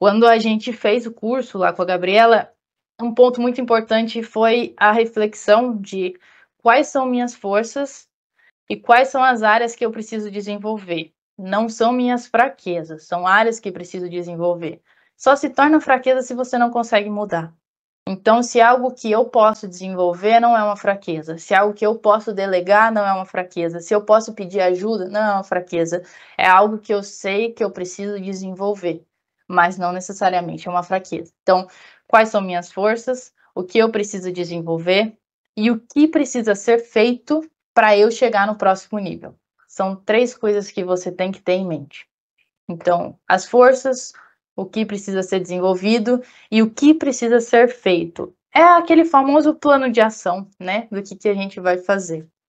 Quando a gente fez o curso lá com a Gabriela, um ponto muito importante foi a reflexão de quais são minhas forças e quais são as áreas que eu preciso desenvolver. Não são minhas fraquezas, são áreas que preciso desenvolver. Só se torna fraqueza se você não consegue mudar. Então, se algo que eu posso desenvolver não é uma fraqueza, se algo que eu posso delegar não é uma fraqueza, se eu posso pedir ajuda não é uma fraqueza, é algo que eu sei que eu preciso desenvolver mas não necessariamente é uma fraqueza. Então, quais são minhas forças? O que eu preciso desenvolver? E o que precisa ser feito para eu chegar no próximo nível? São três coisas que você tem que ter em mente. Então, as forças, o que precisa ser desenvolvido e o que precisa ser feito. É aquele famoso plano de ação, né? Do que, que a gente vai fazer.